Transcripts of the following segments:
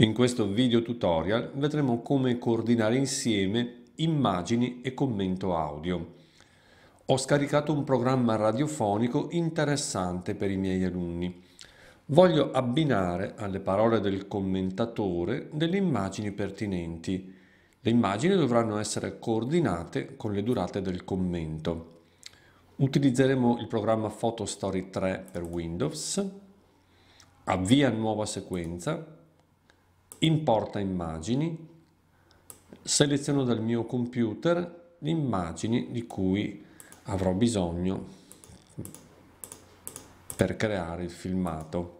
In questo video tutorial vedremo come coordinare insieme immagini e commento audio. Ho scaricato un programma radiofonico interessante per i miei alunni. Voglio abbinare alle parole del commentatore delle immagini pertinenti. Le immagini dovranno essere coordinate con le durate del commento. Utilizzeremo il programma PhotoStory 3 per Windows. Avvia nuova sequenza importa immagini, seleziono dal mio computer le immagini di cui avrò bisogno per creare il filmato.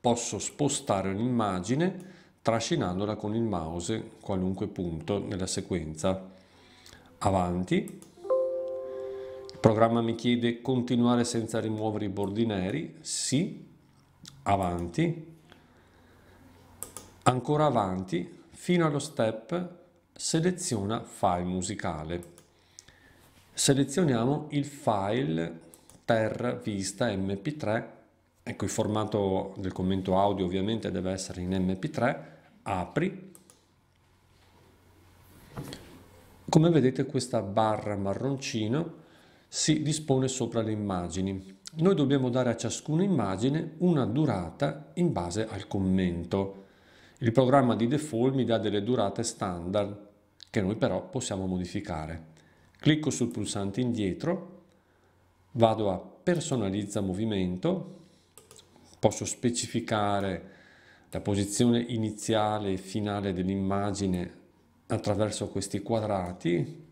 Posso spostare un'immagine trascinandola con il mouse qualunque punto nella sequenza. Avanti. Il programma mi chiede continuare senza rimuovere i bordi neri. Sì. Avanti. Ancora avanti, fino allo step seleziona file musicale. Selezioniamo il file ter vista mp3, ecco il formato del commento audio ovviamente deve essere in mp3, apri. Come vedete questa barra marroncino si dispone sopra le immagini. Noi dobbiamo dare a ciascuna immagine una durata in base al commento. Il programma di default mi dà delle durate standard che noi però possiamo modificare. Clicco sul pulsante indietro, vado a personalizza movimento, posso specificare la posizione iniziale e finale dell'immagine attraverso questi quadrati,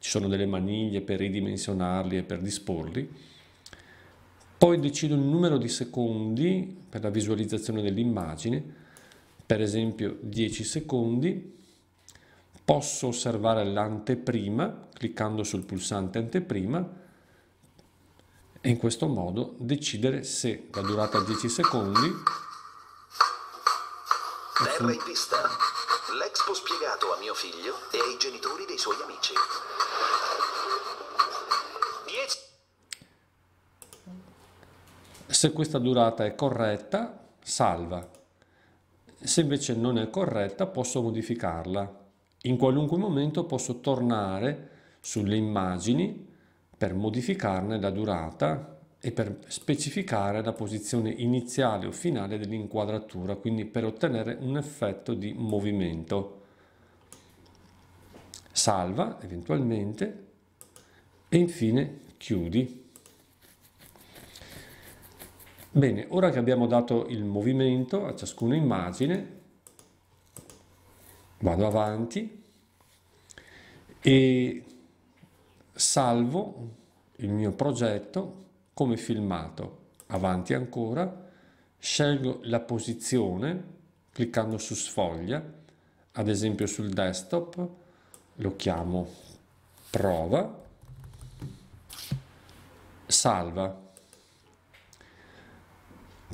ci sono delle maniglie per ridimensionarli e per disporli, poi decido il numero di secondi per la visualizzazione dell'immagine, per esempio 10 secondi, posso osservare l'anteprima cliccando sul pulsante anteprima e in questo modo decidere se la durata 10 secondi Terra in pista. L'expo spiegato a mio figlio e ai genitori dei suoi amici. Dieci. Se questa durata è corretta, salva. Se invece non è corretta posso modificarla. In qualunque momento posso tornare sulle immagini per modificarne la durata e per specificare la posizione iniziale o finale dell'inquadratura, quindi per ottenere un effetto di movimento. Salva eventualmente e infine chiudi. Bene, ora che abbiamo dato il movimento a ciascuna immagine, vado avanti e salvo il mio progetto come filmato. Avanti ancora, scelgo la posizione cliccando su sfoglia, ad esempio sul desktop, lo chiamo prova, salva.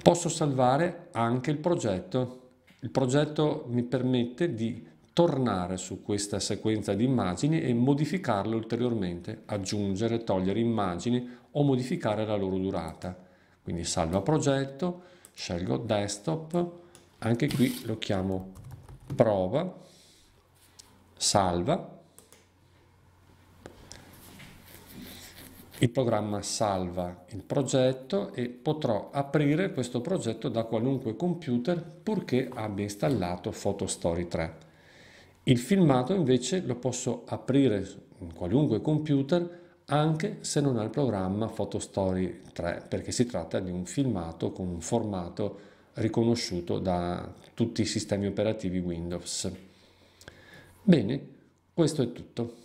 Posso salvare anche il progetto. Il progetto mi permette di tornare su questa sequenza di immagini e modificarle ulteriormente, aggiungere, togliere immagini o modificare la loro durata. Quindi salvo progetto, scelgo desktop, anche qui lo chiamo prova, salva il programma salva il progetto e potrò aprire questo progetto da qualunque computer purché abbia installato PhotoStory 3. Il filmato invece lo posso aprire in qualunque computer anche se non ha il programma PhotoStory 3 perché si tratta di un filmato con un formato riconosciuto da tutti i sistemi operativi Windows. Bene, questo è tutto.